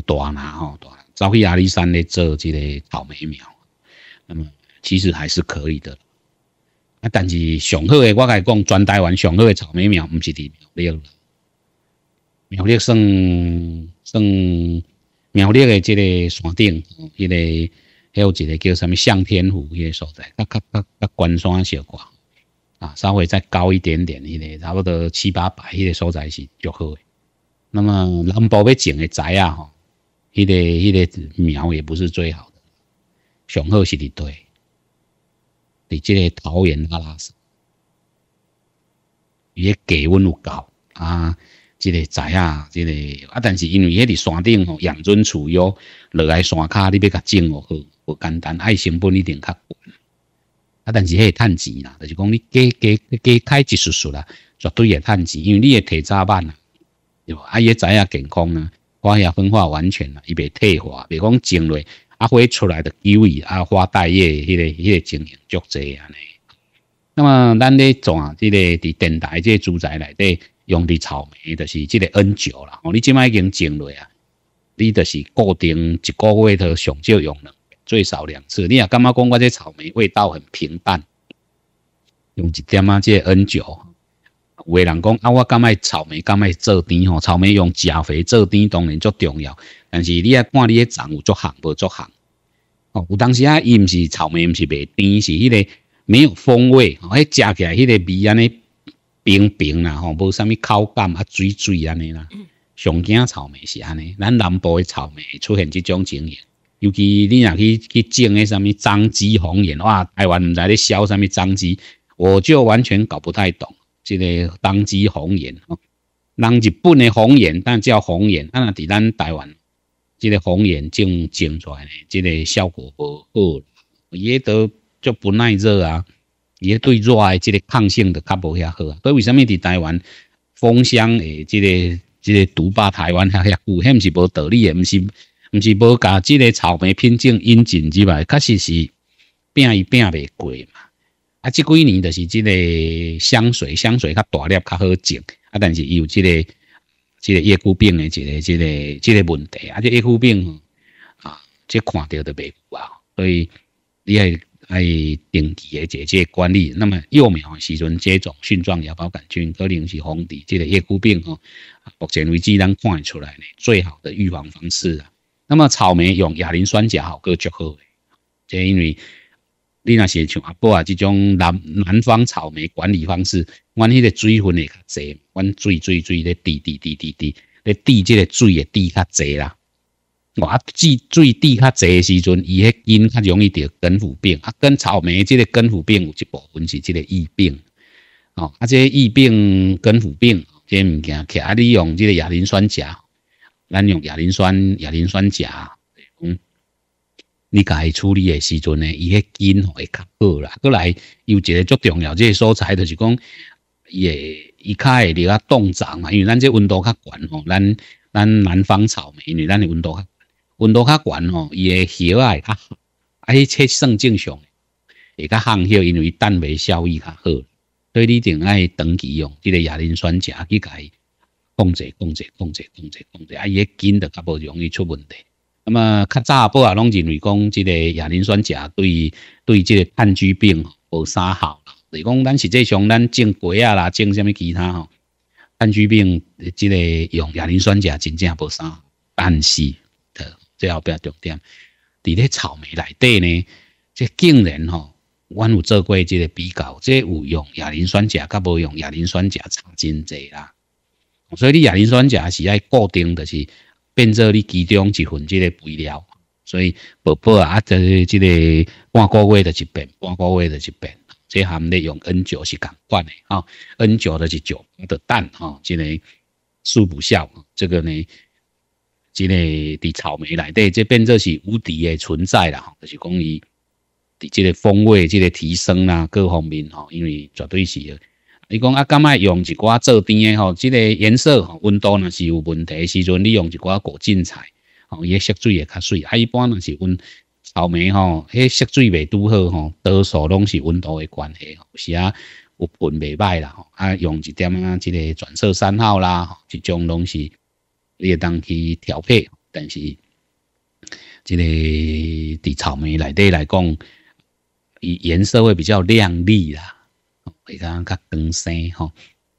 大拿吼，大拿，走去阿里山咧做即个草莓苗，那么其实还是可以的。啊！但是上好诶，我甲你讲，全台湾上好诶草莓苗，毋是伫苗栗啦。苗栗算算苗栗诶，即个山顶，迄个还有一个叫什么向天湖迄个所在，较较较较观山小果。啊，稍微再高一点点，迄个差不多七八百，迄个所在是最好诶。那么南部要种诶栽啊，吼，迄个迄个苗也不是最好，上好是伫台。即个桃园阿拉斯，伊个气温有够啊，即个仔啊，即个啊，但是因为遐伫山顶吼，养尊处优，落来山骹你要甲种哦，好不简单，爱成本一定较悬。啊。但是遐趁钱啦，就是讲你加加加开一许许啦，绝对会趁钱，因为你会退早慢啦，对无啊？伊个仔啊健康啦，花也分化完全啦，伊袂退化，袂讲种落。啊，花出来的几位啊，花大爷，迄个迄个经营足济安尼。那么咱咧啊，即个伫电台这住宅内底用的草莓，就是即个 N 九啦。你即卖已经种落啊，你就是固定一个月头上少用两，最少两次。你也感觉讲我这草莓味道很平淡，用一点啊个 N 九。有人讲啊，我感觉草莓干卖做甜吼，草莓用钾肥做甜当然足重要。但是你也看，你个植有足行无足行？哦，有当时啊，伊毋是草莓，毋是袂甜，是迄个没有风味，哦，迄食起来迄个味安尼平平啦，吼，无啥物口感啊，水水安尼啦。嗯。上佳草莓是安尼，咱南部诶草莓出现即种情形，尤其你若去去种迄个啥物章姬红叶，哇，台湾毋知咧销啥物章姬，我就完全搞不太懂，一个章姬红叶。颜，人日本诶红颜，但叫红颜，啊，伫咱台湾。即个红眼睛种出来呢，即个效果无好，也都就不耐热啊，也对热诶即个抗性的较无遐好，所以为什么伫台湾封香诶即个即个独霸台湾遐遐久，迄毋是无道理诶，毋是毋是无甲即个草莓品种引进之外，确实是变伊变未过嘛。啊，即几年就是即个香水香水较大粒较好种，啊，但是有即个。这个叶枯病的这个、这个、这个问题啊，这叶枯病啊，这看到都白有啊，所以你要要定期的这管理。那么幼苗时阵接种菌状芽孢杆菌可能是防治这个叶枯病哦。目前为止能看出来呢，最好的预防方式啊。那么草莓用亚磷酸钾好个较好，即因为你那些像阿伯啊这种南南方草莓管理方式。阮迄个水分会较侪，阮水水水咧滴滴滴滴滴咧滴，即个水会滴较侪啦。我啊，水水滴较侪时阵，伊迄根较容易得根腐病啊。根草莓即个根腐病有一部分是即个疫病。哦，啊，即个疫病、根腐病个物件，徛你用即个亚磷酸钾，咱用亚磷酸、亚磷酸钾，嗯，你来处理诶时阵呢，伊迄根会较好啦。再来，又一个足重要，即个蔬菜就是讲。伊个伊较会比较冻长嘛，因为咱这温度较悬吼，咱咱南方草莓，因为咱的温度较温度较悬吼，伊个肉会较好，啊，迄切算正常，会较香些，因为蛋白效益较好。所以你定爱长期用这个亚磷酸钾去伊控制、控制、控制、控制、控制，啊，伊的筋就较无容易出问题。那么较早不啊，拢认为讲这个亚磷酸钾对对这个炭疽病无啥好。所以讲，咱实际上，咱种瓜啊啦，种虾米其他吼，炭疽病，即个用亚磷酸钾真正无啥。但是，的最后边重点，伫咧草莓内底呢，即竟然吼，阮有做过即个比较，即有用亚磷酸钾，甲无用亚磷酸钾差真济啦。所以你亚磷酸钾是爱固定，就是变做你其中一份即个肥料。所以，宝宝啊，在即个半个月的一遍，半个月的一遍。这含内用 N 九是共款的啊，N 九的是九的蛋哈，这个素不效。这个呢，这个伫草莓内底，这变做是无敌的存在啦，就是讲伊伫即个风味、这个提升啦各方面吼，因为绝对是。你讲啊，刚卖用一寡做甜的吼，这个颜色、吼温度若是有问题。时阵你用一寡果酱菜，吼伊也色水会较水。啊，一般若是温。草莓吼，迄色水未拄好吼，多数拢是温度的关系吼，是啊，有分未歹啦吼，啊用一点啊，即个转色三号啦，即种拢是你也当去调配，但是，即个伫草莓里底来讲，颜色会比较亮丽啦，会当较更生吼。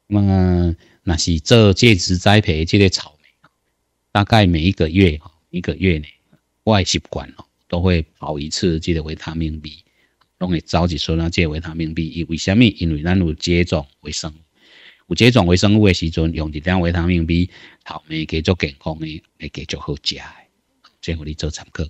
那那是做介质栽培即个草莓，大概每一个月吼，一个月内，外习惯吼。都会跑一次，这个维他命 B，容会早起说那个维他命 B，因为什么？因为咱有接种微生物，有接种微生物的时阵，用一点维他命 B，好，面继续健康的，会继续好食的，这个你做参考。